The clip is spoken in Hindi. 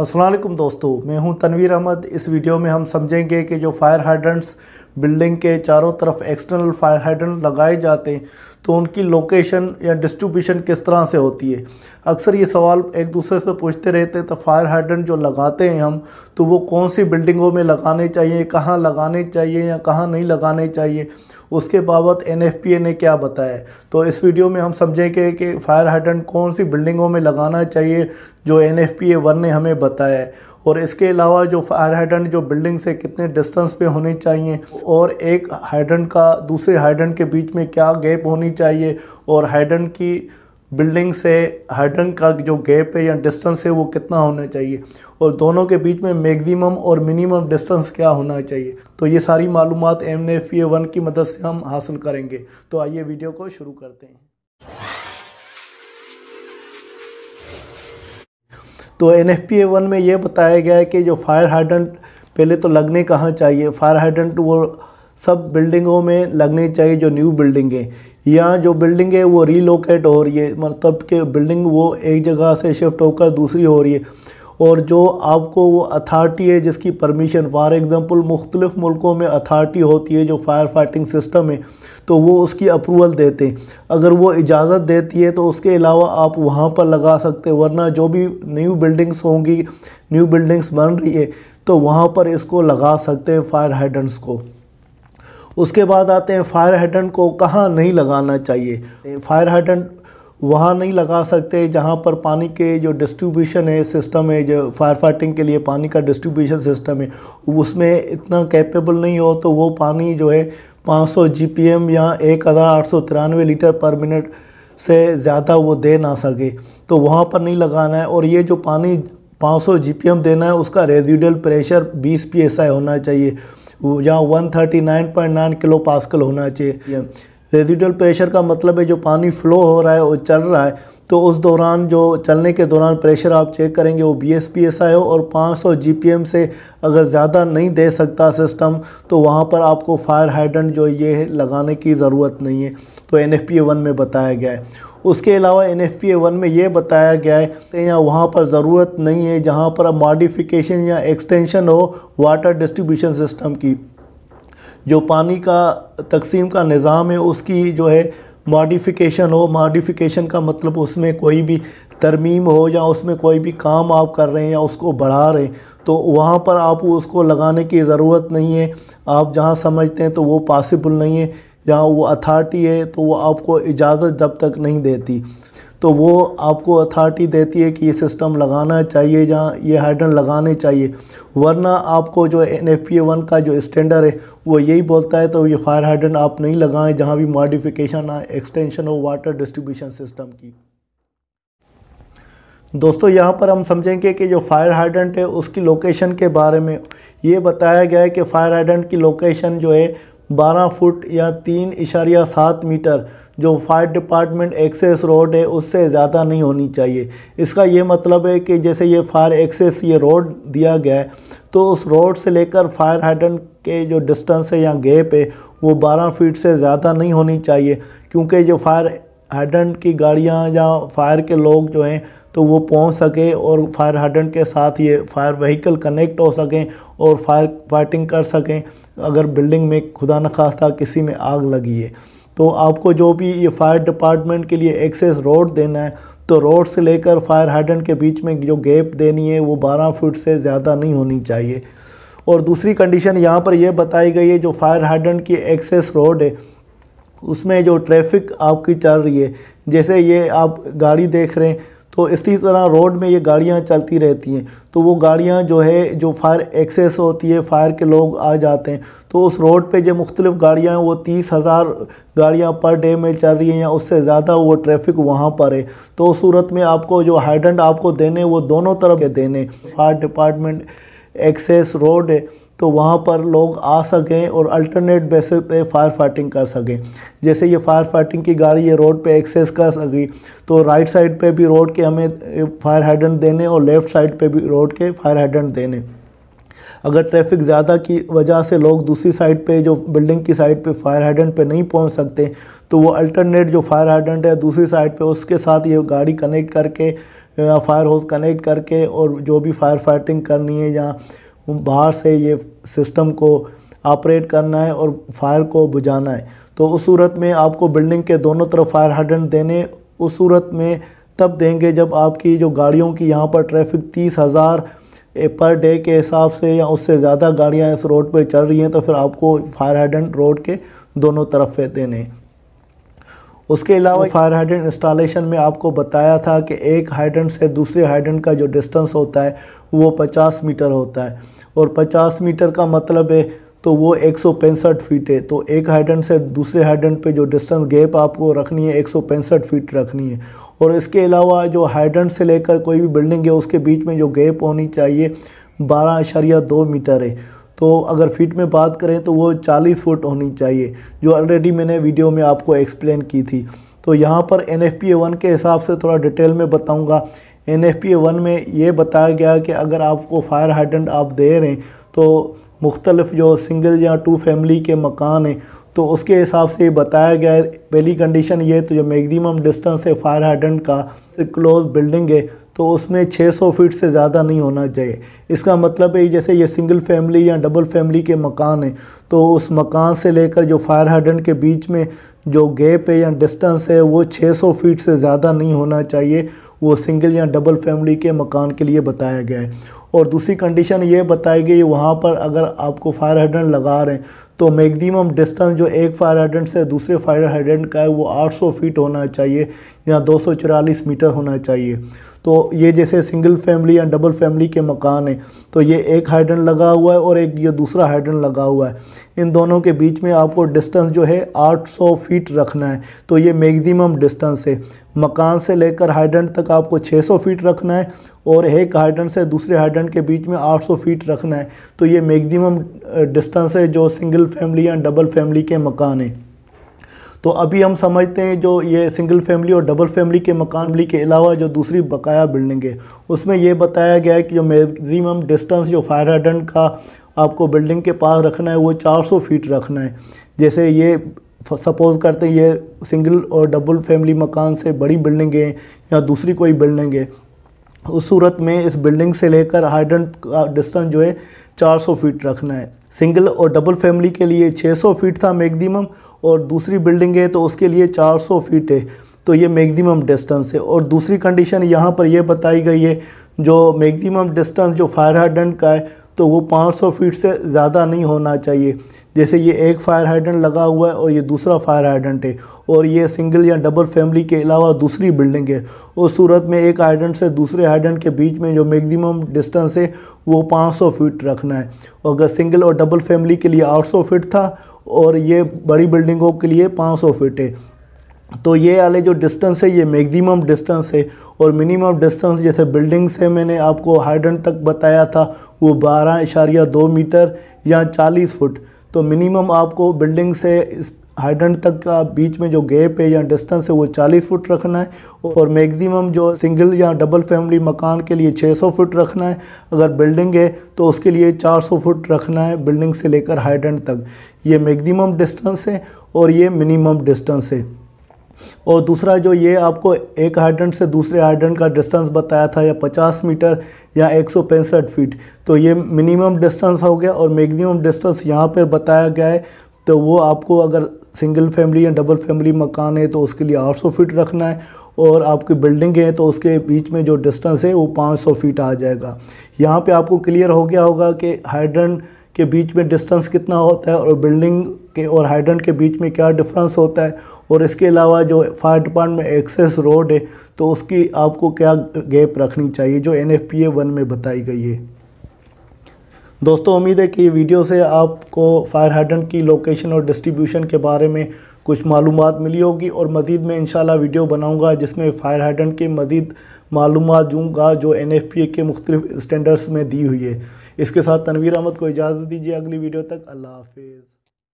असलम दोस्तों मैं हूं तनवीर अहमद इस वीडियो में हम समझेंगे कि जो फायर हाइड्रेंट्स बिल्डिंग के चारों तरफ एक्सटर्नल फायर हाइड्रेंट लगाए जाते हैं तो उनकी लोकेशन या डिस्ट्रीब्यूशन किस तरह से होती है अक्सर ये सवाल एक दूसरे से पूछते रहते हैं तो फायर हाइड्रेंट जो लगाते हैं हम तो वो कौन सी बिल्डिंगों में लगाने चाहिए कहाँ लगाने चाहिए या कहाँ नहीं लगाने चाहिए उसके बाबत एन ने क्या बताया तो इस वीडियो में हम समझेंगे कि फायर हाइडेंट कौन सी बिल्डिंगों में लगाना चाहिए जो एन एफ ने हमें बताया है और इसके अलावा जो फायर हाइडेंट जो बिल्डिंग से कितने डिस्टेंस पे होने चाहिए और एक हाइडेंट का दूसरे हाइडेंट के बीच में क्या गैप होनी चाहिए और हाइडेंट की बिल्डिंग से हाइड्रन का जो गैप है या डिस्टेंस है वो कितना होना चाहिए और दोनों के बीच में मैक्सिमम और मिनिमम डिस्टेंस क्या होना चाहिए तो ये सारी मालूम M F A e one की मदद से हम हासिल करेंगे तो आइए वीडियो को शुरू करते हैं तो N F P A one में ये बताया गया है कि जो फायर हाइड्रेंट पहले तो लगने कहाँ चाहिए फायर हाइड्रेंट वो सब बिल्डिंगों में लगने चाहिए जो न्यू बिल्डिंग है यहाँ जो बिल्डिंग है वो रीलोकेट हो रही है मतलब कि बिल्डिंग वो एक जगह से शिफ्ट होकर दूसरी हो रही है और जो आपको वो अथार्टी है जिसकी परमिशन फ़ार एग्ज़ाम्पल मुख्तलिफ़ मुल्कों में अथार्टी होती है जो फायर फाइटिंग सिस्टम है तो वो उसकी अप्रूवल देते हैं अगर वो इजाज़त देती है तो उसके अलावा आप वहाँ पर लगा सकते वरना जो भी न्यू बिल्डिंग्स होंगी न्यू बिल्डिंग्स बन रही है तो वहाँ पर इसको लगा सकते हैं फायर हाइडेंट्स को उसके बाद आते हैं फायर हेडेंट को कहाँ नहीं लगाना चाहिए फायर हेडेंट वहाँ नहीं लगा सकते जहाँ पर पानी के जो डिस्ट्रीब्यूशन है सिस्टम है जो फायर फाइटिंग के लिए पानी का डिस्ट्रीब्यूशन सिस्टम है उसमें इतना कैपेबल नहीं हो तो वो पानी जो है 500 जीपीएम या एक लीटर पर मिनट से ज़्यादा वो दे ना सके तो वहाँ पर नहीं लगाना है और ये जो पानी 500 जीपीएम देना है उसका रेजिडल प्रेशर 20 पीएसआई होना चाहिए जहाँ 139.9 किलो पास्कल होना चाहिए रेजिडल प्रेशर का मतलब है जो पानी फ्लो हो रहा है और चल रहा है तो उस दौरान जो चलने के दौरान प्रेशर आप चेक करेंगे वो B S P S I हो और 500 एम से अगर ज़्यादा नहीं दे सकता सिस्टम तो वहाँ पर आपको फायर हाइड्रेंट जो ये लगाने की ज़रूरत नहीं है तो N F P A one में बताया गया है उसके अलावा N F P A one में ये बताया गया है कि यहाँ वहाँ पर ज़रूरत नहीं है जहाँ पर मॉडिफिकेशन या एक्सटेंशन हो वाटर डिस्ट्रीब्यूशन सिस्टम की जो पानी का तकसीम का निज़ाम है उसकी जो है मॉडिफ़िकेशन हो मॉडिफ़िकेशन का मतलब उसमें कोई भी तरमीम हो या उसमें कोई भी काम आप कर रहे हैं या उसको बढ़ा रहे हैं तो वहाँ पर आप उसको लगाने की ज़रूरत नहीं है आप जहाँ समझते हैं तो वो पॉसिबल नहीं है जहाँ वो अथार्टी है तो वो आपको इजाज़त जब तक नहीं देती तो वो आपको अथॉरिटी देती है कि ये सिस्टम लगाना चाहिए या ये हाइड्रन लगाने चाहिए वरना आपको जो N F P A one का जो स्टैंडर्ड है वो यही बोलता है तो ये फायर हाइड्रन आप नहीं लगाएं जहाँ भी मॉडिफिकेशन आए एक्सटेंशन हो वाटर डिस्ट्रीब्यूशन सिस्टम की दोस्तों यहाँ पर हम समझेंगे कि जो फायर हाइड्रेंट है उसकी लोकेशन के बारे में ये बताया गया है कि फायर हाइड्रेंट की लोकेशन जो है 12 फुट या तीन इशारिया सात मीटर जो फायर डिपार्टमेंट एक्सेस रोड है उससे ज़्यादा नहीं होनी चाहिए इसका ये मतलब है कि जैसे ये फायर एक्सेस ये रोड दिया गया है तो उस रोड से लेकर फायर हाइडन के जो डिस्टेंस है या गैप है वो बारह फीट से ज़्यादा नहीं होनी चाहिए क्योंकि जो फायर हाइडन की गाड़ियाँ या फायर के लोग जो हैं तो वो पहुंच सके और फायर हार्डन के साथ ये फायर व्हीकल कनेक्ट हो सकें और फायर फाइटिंग कर सकें अगर बिल्डिंग में खुदा न खास्ता किसी में आग लगी है तो आपको जो भी ये फायर डिपार्टमेंट के लिए एक्सेस रोड देना है तो रोड से लेकर फायर हार्डन के बीच में जो गैप देनी है वो बारह फुट से ज़्यादा नहीं होनी चाहिए और दूसरी कंडीशन यहाँ पर यह बताई गई है जो फायर हार्डन की एक्सेस रोड है उसमें जो ट्रैफिक आपकी चल रही है जैसे ये आप गाड़ी देख रहे हैं तो इसी तरह रोड में ये गाड़ियाँ चलती रहती हैं तो वो गाड़ियाँ जो है जो फायर एक्सेस होती है फायर के लोग आ जाते हैं तो उस रोड पे जो मुख्तलिफ़ गाड़ियाँ वो तीस हज़ार गाड़ियाँ पर डे में चल रही हैं या उससे ज़्यादा वो ट्रैफिक वहाँ पर है तो उस सूरत में आपको जो हाइडेंट आपको देने वो दोनों तरफ के देने फायर डिपार्टमेंट एक्सेस रोड है तो वहाँ पर लोग आ सकें और अल्टरनेट बेसिस पे फायर फाइटिंग कर सकें जैसे ये फायर फाइटिंग की गाड़ी ये रोड पे एक्सेस कर सकी तो राइट साइड पे भी रोड के हमें फायर हाइडेंट देने और लेफ़्ट साइड पे भी रोड के फायर हाइडेंट देने अगर ट्रैफिक ज़्यादा की वजह से लोग दूसरी साइड पे जो बिल्डिंग की साइड पे फायर हाइडेंट पे नहीं पहुंच सकते तो वो अल्टरनेट जो फायर हाइडेंट है दूसरी साइड पे उसके साथ ये गाड़ी कनेक्ट करके फायर हाउस कनेक्ट करके और जो भी फायर फाइटिंग करनी है या बाहर से ये सिस्टम को ऑपरेट करना है और फायर को बुझाना है तो उस सूरत में आपको बिल्डिंग के दोनों तरफ फायर हाइड्रेंट देने उस सूरत में तब देंगे जब आपकी जो गाड़ियों की यहाँ पर ट्रैफिक तीस हज़ार पर डे के हिसाब से या उससे ज़्यादा गाड़ियाँ इस रोड पर चल रही हैं तो फिर आपको फायर हाइड्रेंट रोड के दोनों तरफ देने उसके अलावा फायर हाइड्रेंट इंस्टॉलेशन में आपको बताया था कि एक हाइड्रेंट से दूसरे हाइड्रेंट का जो डिस्टेंस होता है वो 50 मीटर होता है और 50 मीटर का मतलब है तो वो एक फीट है तो एक हाइड्रेंट से दूसरे हाइड्रेंट पे जो डिस्टेंस गैप आपको रखनी है एक फीट रखनी है और इसके अलावा जो हाइड्रेंट से लेकर कोई भी बिल्डिंग है उसके बीच में जो गैप होनी चाहिए बारह अशारिया दो मीटर है तो अगर फीट में बात करें तो वो चालीस फुट होनी चाहिए जो ऑलरेडी मैंने वीडियो में आपको एक्सप्लेन की थी तो यहाँ पर N F P A one के हिसाब से थोड़ा डिटेल में बताऊँगा N F P A one में ये बताया गया कि अगर आपको फायर हाइडेंट आप दे रहे हैं तो मुख्तलफ़ जो सिंगल या टू फैमिली के मकान हैं तो उसके हिसाब से ये बताया गया है पहली कंडीशन ये तो जो मैक्सिमम डिस्टेंस है फायर हाइडेंट का क्लोज बिल्डिंग है तो उसमें 600 फीट से ज़्यादा नहीं होना चाहिए इसका मतलब है जैसे ये सिंगल फैमिली या डबल फैमिली के मकान हैं तो उस मकान से लेकर जो फायर हार्डन के बीच में जो गैप है या डिस्टेंस है वो 600 फीट से ज़्यादा नहीं होना चाहिए वो सिंगल या डबल फैमिली के मकान के लिए बताया गया है और दूसरी कंडीशन ये बताई गई वहाँ पर अगर आपको फायर हाइड्रेंट लगा रहे हैं तो मैक्सिमम डिस्टेंस जो एक फायर हाइड्रेंट से दूसरे फायर हाइड्रेंट का है वो 800 फीट होना चाहिए या दो मीटर होना चाहिए तो ये जैसे सिंगल फैमिली या डबल फैमिली के मकान हैं तो ये एक हाइड्रन लगा हुआ है और एक ये दूसरा हाइड्रन लगा हुआ है इन दोनों के बीच में आपको डिस्टेंस जो है 800 फीट रखना है तो ये मैक्सिमम डिस्टेंस है मकान से लेकर हाइड्रन तक आपको 600 फीट रखना है और एक हाइड्रन से दूसरे हाइड्रन के बीच में 800 फीट रखना है तो ये मैक्सिमम डिस्टेंस है जो सिंगल फैमिली या डबल फैमिली के मकान है तो अभी हम समझते हैं जो ये सिंगल फैमिली और डबल फैमिली के मकान के अलावा जो दूसरी बकाया बिल्डिंग है उसमें ये बताया गया है कि जो मैगजिमम डिस्टेंस जो फायर हार्डन का आपको बिल्डिंग के पास रखना है वो 400 फीट रखना है जैसे ये सपोज़ करते हैं ये सिंगल और डबल फैमिली मकान से बड़ी बिल्डिंग है या दूसरी कोई बिल्डिंग है उस सूरत में इस बिल्डिंग से लेकर हाइड्रेंट का डिस्टेंस जो है 400 फीट रखना है सिंगल और डबल फैमिली के लिए 600 फीट था मैक्सिमम और दूसरी बिल्डिंग है तो उसके लिए 400 फीट है तो ये मैक्सिमम डिस्टेंस है और दूसरी कंडीशन यहाँ पर यह बताई गई है जो मैक्सिमम डिस्टेंस जो फायर हार्डेंट का है तो वो 500 फीट से ज़्यादा नहीं होना चाहिए जैसे ये एक फायर हाइडेंट लगा हुआ है और ये दूसरा फायर हाइडेंट है और ये सिंगल या डबल फैमिली के अलावा दूसरी बिल्डिंग है और सूरत में एक हाइडेंट से दूसरे हाइडेंट के बीच में जो मैक्सिमम डिस्टेंस है वो 500 फीट रखना है और अगर सिंगल और डबल फैमिली के लिए 800 फीट था और ये बड़ी बिल्डिंगों के लिए 500 फीट है तो ये वाले जो डिस्टेंस है ये मैक्सिमम डिस्टेंस है और मिनिमम डिस्टेंस जैसे बिल्डिंग से मैंने आपको हाइड्रेंट तक बताया था वो बारह इशारिया दो मीटर या चालीस फुट तो मिनिमम आपको बिल्डिंग से हाइड्रेंट तक का बीच में जो गैप है या डिस्टेंस है वो चालीस फुट रखना है और मैक्सिमम जो सिंगल या डबल फैमिली मकान के लिए सौ फुट रखना है अगर बिल्डिंग है तो उसके लिए सौ फुट रखना है बिल्डिंग से लेकर हाइड्रेंट तक ये मैक्सिमम डिस्टेंस है और ये मिनिमम डिस्टेंस है और दूसरा जो ये आपको एक हाइड्रेंट से दूसरे हाइड्रेंट का डिस्टेंस बताया था या 50 मीटर या एक फीट तो ये मिनिमम डिस्टेंस हो गया और मैक्सिमम डिस्टेंस यहाँ पर बताया गया है तो वो आपको अगर सिंगल फैमिली या डबल फैमिली मकान है तो उसके लिए 800 फीट रखना है और आपकी बिल्डिंग है तो उसके बीच में जो डिस्टेंस है वो 500 फीट आ जाएगा यहाँ पे आपको क्लियर हो गया होगा कि हाइड्रेंट के बीच में डिस्टेंस कितना होता है और बिल्डिंग के और हाइड्रेंट के बीच में क्या डिफरेंस होता है और इसके अलावा जो फायर डिपार्टमेंट एक्सेस रोड है तो उसकी आपको क्या गैप रखनी चाहिए जो N F P A one में बताई गई है दोस्तों उम्मीद है कि वीडियो से आपको फायर हाइड्रेंट की लोकेशन और डिस्ट्रीब्यूशन के बारे में कुछ मालूम मिली होगी और मज़ीद मैं इन वीडियो बनाऊँगा जिसमें फायर हाइडेंट के मज़ीद मालूम दूँगा जो एन एफ पी ए के मुख्तफ स्टैंडर्ड्स में दी हुई है इसके साथ तनवीर अहमद को इजाज़त दीजिए अगली वीडियो तक अल्लाह हाफिज़